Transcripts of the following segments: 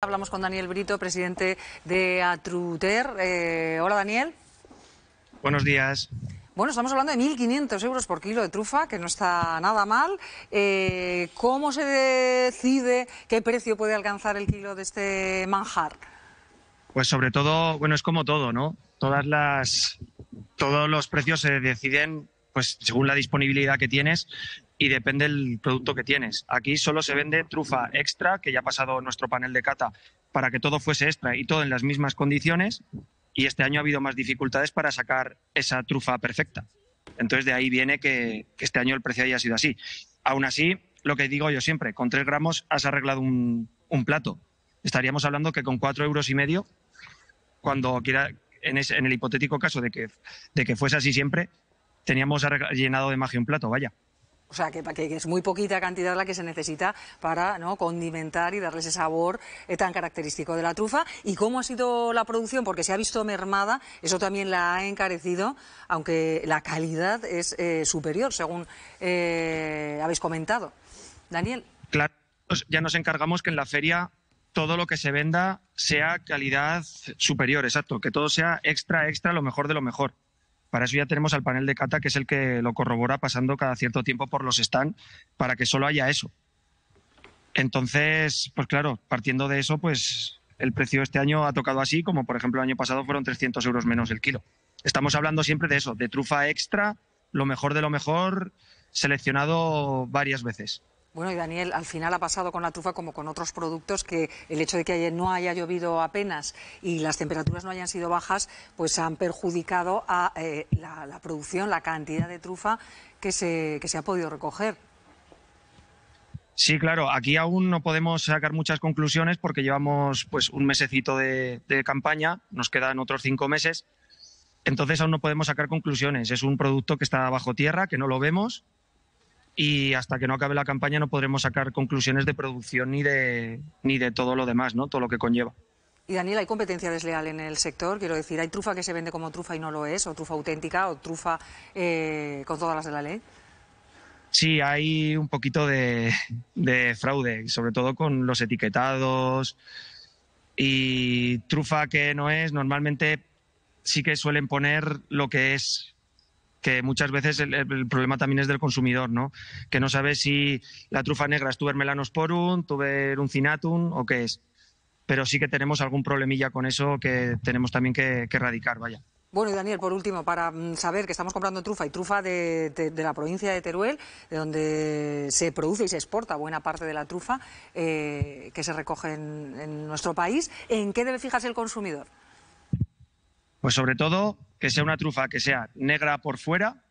Hablamos con Daniel Brito, presidente de Atruter. Eh, hola, Daniel. Buenos días. Bueno, estamos hablando de 1.500 euros por kilo de trufa, que no está nada mal. Eh, ¿Cómo se decide qué precio puede alcanzar el kilo de este manjar? Pues sobre todo, bueno, es como todo, ¿no? Todas las, todos los precios se deciden pues según la disponibilidad que tienes y depende del producto que tienes. Aquí solo se vende trufa extra, que ya ha pasado nuestro panel de cata, para que todo fuese extra y todo en las mismas condiciones. Y este año ha habido más dificultades para sacar esa trufa perfecta. Entonces de ahí viene que, este año el precio haya sido así. Aún así, lo que digo yo siempre, con tres gramos has arreglado un, plato. Estaríamos hablando que con cuatro euros y medio, cuando quiera, en, en el hipotético caso de que, de que fuese así siempre, teníamos llenado de magia un plato, vaya. O sea, que, es muy poquita cantidad la que se necesita para ¿no? condimentar y darle ese sabor eh, tan característico de la trufa. ¿Y cómo ha sido la producción? Porque se ha visto mermada, eso también la ha encarecido, aunque la calidad es eh, superior, según eh, habéis comentado. Daniel. Claro, pues ya nos encargamos que en la feria todo lo que se venda sea calidad superior, exacto, que todo sea extra, extra, lo mejor de lo mejor. Para eso ya tenemos al panel de cata, que es el que lo corrobora pasando cada cierto tiempo por los stands para que solo haya eso. Entonces, pues claro, partiendo de eso, pues el precio este año ha tocado así, como por ejemplo el año pasado fueron 300 euros menos el kilo. Estamos hablando siempre de eso, de trufa extra, lo mejor de lo mejor, seleccionado varias veces. Bueno, y Daniel, al final ha pasado con la trufa como con otros productos que el hecho de que no haya llovido apenas y las temperaturas no hayan sido bajas, pues han perjudicado a eh, la, producción, la cantidad de trufa que se, se ha podido recoger. Sí, claro, aquí aún no podemos sacar muchas conclusiones porque llevamos pues un mesecito de, campaña, nos quedan otros cinco meses, entonces aún no podemos sacar conclusiones. Es un producto que está bajo tierra, que no lo vemos, y hasta que no acabe la campaña no podremos sacar conclusiones de producción ni de, ni de todo lo demás, ¿no? todo lo que conlleva. Y Daniel, ¿hay competencia desleal en el sector? Quiero decir, ¿hay trufa que se vende como trufa y no lo es? ¿O trufa auténtica? ¿O trufa eh, con todas las de la ley? Sí, hay un poquito de fraude, sobre todo con los etiquetados y trufa que no es. Normalmente sí que suelen poner lo que es que muchas veces el, problema también es del consumidor, ¿no? Que no sabe si la trufa negra es tuber melanosporum, tuber uncinatum o qué es. Pero sí que tenemos algún problemilla con eso que tenemos también que, erradicar, vaya. Bueno, y Daniel, por último, para mm, saber que estamos comprando trufa y trufa de, la provincia de Teruel, de donde se produce y se exporta buena parte de la trufa eh, que se recoge en nuestro país, ¿en qué debe fijarse el consumidor? Pues sobre todo que sea una trufa que sea negra por fuera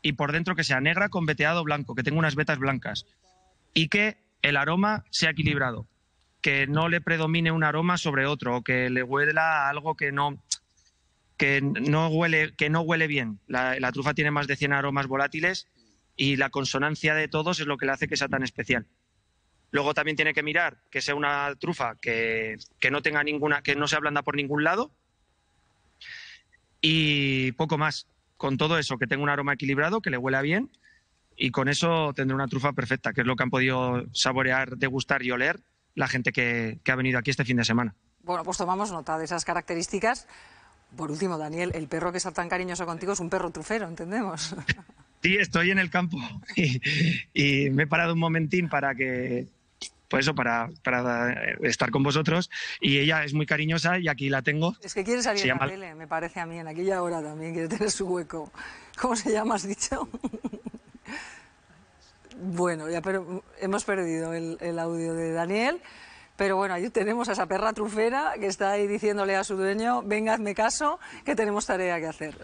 y por dentro que sea negra con veteado blanco, que tenga unas vetas blancas y que el aroma sea equilibrado, que no le predomine un aroma sobre otro o que le huela algo que no que no huele que no huele bien. La, trufa tiene más de 100 aromas volátiles y la consonancia de todos es lo que le hace que sea tan especial. Luego también tiene que mirar que sea una trufa que, que no tenga ninguna, que no por ningún lado, y poco más. Con todo eso, que tenga un aroma equilibrado, que le huela bien y con eso tendré una trufa perfecta, que es lo que han podido saborear, degustar y oler la gente que, ha venido aquí este fin de semana. Bueno, pues tomamos nota de esas características. Por último, Daniel, el perro que está tan cariñoso contigo es un perro trufero, entendemos. Sí, estoy en el campo y me he parado un momentín para que por eso, para, para eh, estar con vosotros. Y ella es muy cariñosa y aquí la tengo. Es que quiere salir de la me parece a mí, en aquella hora también, quiere tener su hueco. ¿Cómo se llama, has dicho? bueno, ya pero hemos perdido el, el audio de Daniel. Pero bueno, ahí tenemos a esa perra trufera que está ahí diciéndole a su dueño, venga, hazme caso, que tenemos tarea que hacer.